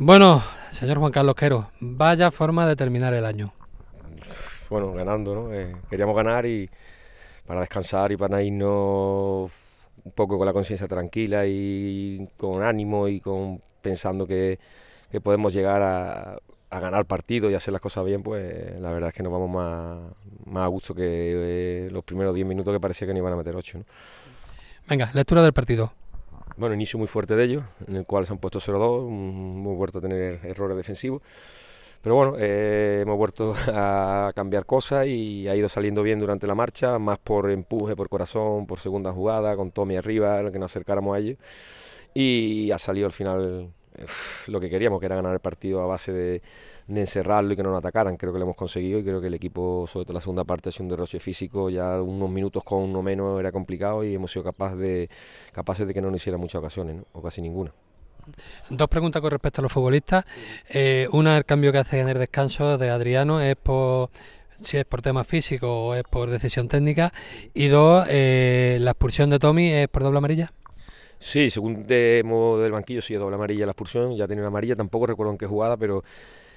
Bueno, señor Juan Carlos Quero, vaya forma de terminar el año. Bueno, ganando, ¿no? Eh, queríamos ganar y para descansar y para irnos un poco con la conciencia tranquila y con ánimo y con pensando que, podemos llegar a, ganar partido y hacer las cosas bien, pues la verdad es que nos vamos más, a gusto que eh, los primeros 10 minutos que parecía que nos iban a meter 8. ¿no? Venga, lectura del partido bueno, inicio muy fuerte de ellos, en el cual se han puesto 0-2, mm, hemos vuelto a tener errores defensivos. Pero bueno, eh, hemos vuelto a cambiar cosas y ha ido saliendo bien durante la marcha, más por empuje, por corazón, por segunda jugada, con Tommy arriba, que nos acercáramos a ellos. Y ha salido al final lo que queríamos, que era ganar el partido a base de, encerrarlo y que no nos atacaran. Creo que lo hemos conseguido y creo que el equipo, sobre todo la segunda parte, ha sido un derroche físico. Ya unos minutos con uno menos era complicado y hemos sido capaz de, capaces de que no nos hicieran muchas ocasiones, o casi ninguna. Dos preguntas con respecto a los futbolistas. Eh, una, el cambio que hace en el descanso de Adriano es por si es por tema físico o es por decisión técnica. Y dos, eh, la expulsión de Tommy es por doble amarilla. Sí, según modo del banquillo, sí, es doble amarilla la expulsión, ya tiene una amarilla, tampoco recuerdo en qué jugada, pero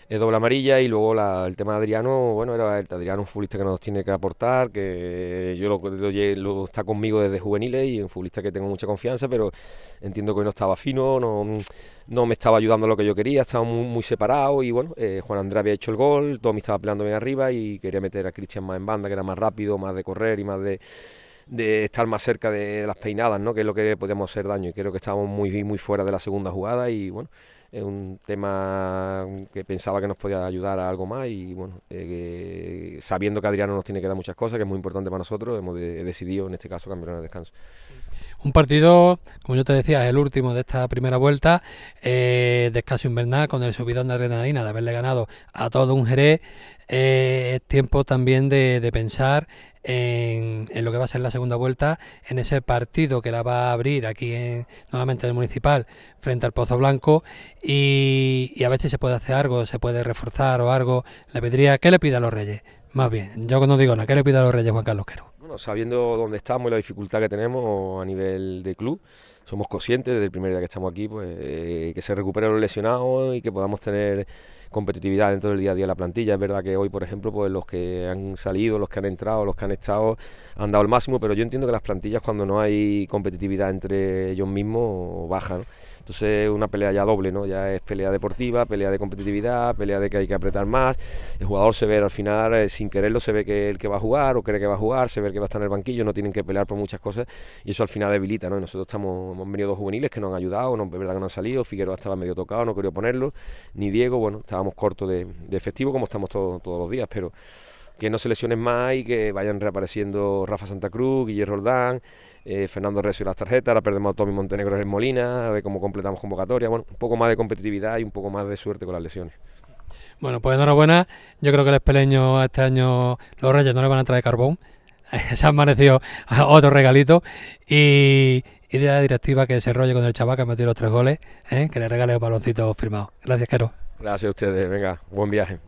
es doble amarilla y luego la, el tema de Adriano, bueno, era el Adriano un futbolista que nos tiene que aportar, que yo lo, lo, está conmigo desde juveniles y un futbolista que tengo mucha confianza, pero entiendo que no estaba fino, no, no me estaba ayudando a lo que yo quería, estaba muy, muy separado y bueno, eh, Juan Andrés había hecho el gol, Tommy estaba peleando bien arriba y quería meter a Cristian más en banda, que era más rápido, más de correr y más de de estar más cerca de las peinadas, ¿no? que es lo que podíamos hacer daño. Y creo que estábamos muy, muy fuera de la segunda jugada y bueno, es un tema que pensaba que nos podía ayudar a algo más y bueno, eh, sabiendo que Adriano nos tiene que dar muchas cosas, que es muy importante para nosotros, hemos decidido en este caso cambiar el descanso. Un partido, como yo te decía, es el último de esta primera vuelta, eh, de invernal, con el subidón de adrenalina, de haberle ganado a todo un Jerez, eh, es tiempo también de, pensar en, en, lo que va a ser la segunda vuelta, en ese partido que la va a abrir aquí nuevamente en el municipal frente al Pozo Blanco y, a ver si se puede hacer algo, se puede reforzar o algo. Le pediría, que le pida a los Reyes? Más bien, yo cuando digo nada. ¿Qué le pido a los Reyes Juan Carlos Quero? Bueno, sabiendo dónde estamos y la dificultad que tenemos a nivel de club, somos conscientes desde el primer día que estamos aquí, pues eh, que se recuperen los lesionados y que podamos tener competitividad dentro del día a día de la plantilla. Es verdad que hoy, por ejemplo, pues los que han salido, los que han entrado, los que han estado, han dado el máximo, pero yo entiendo que las plantillas cuando no hay competitividad entre ellos mismos bajan. entonces es una pelea ya doble, ¿no? Ya es pelea deportiva, pelea de competitividad, pelea de que hay que apretar más. El jugador se ve al final eh, sin quererlo se ve que el que va a jugar o cree que va a jugar, se ve que va a estar en el banquillo, no tienen que pelear por muchas cosas y eso al final debilita, ¿no? nosotros estamos, hemos venido dos juveniles que nos han ayudado, no, es verdad que no han salido, Figueroa estaba medio tocado, no quería ponerlo, ni Diego, bueno, estábamos cortos de, efectivo como estamos todos los días, pero que no se lesionen más y que vayan reapareciendo Rafa Santa Cruz, Guillermo Roldán, eh, Fernando Recio y las tarjetas, ahora perdemos a Tommy Montenegro en Molina, a ver cómo completamos convocatoria, bueno, un poco más de competitividad y un poco más de suerte con las lesiones. Bueno, pues enhorabuena. Yo creo que el espeleño este año, los reyes no le van a traer carbón. Se han merecido otro regalito. Y, y de la directiva que se rolle con el chaval que ha metido los tres goles, ¿eh? que le regale los baloncitos firmado, Gracias, Quero Gracias a ustedes. Venga, buen viaje.